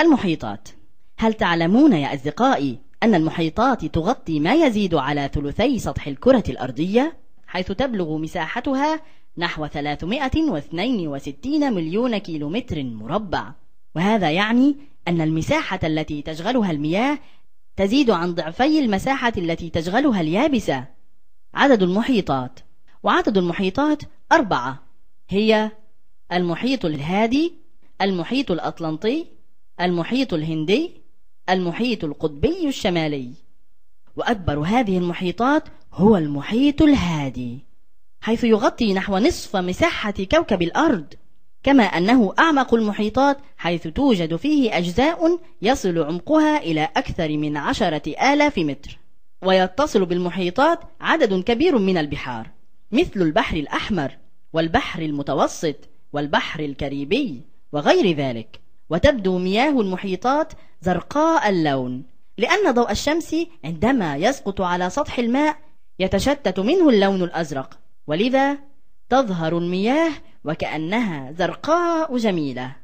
المحيطات هل تعلمون يا أصدقائي أن المحيطات تغطي ما يزيد على ثلثي سطح الكرة الأرضية حيث تبلغ مساحتها نحو 362 مليون كيلومتر مربع وهذا يعني أن المساحة التي تشغلها المياه تزيد عن ضعفي المساحة التي تشغلها اليابسة عدد المحيطات وعدد المحيطات أربعة هي المحيط الهادي المحيط الأطلنطي المحيط الهندي المحيط القطبي الشمالي وأكبر هذه المحيطات هو المحيط الهادي حيث يغطي نحو نصف مساحة كوكب الأرض كما أنه أعمق المحيطات حيث توجد فيه أجزاء يصل عمقها إلى أكثر من عشرة آلاف متر ويتصل بالمحيطات عدد كبير من البحار مثل البحر الأحمر والبحر المتوسط والبحر الكاريبي وغير ذلك وتبدو مياه المحيطات زرقاء اللون لأن ضوء الشمس عندما يسقط على سطح الماء يتشتت منه اللون الأزرق ولذا تظهر المياه وكأنها زرقاء جميلة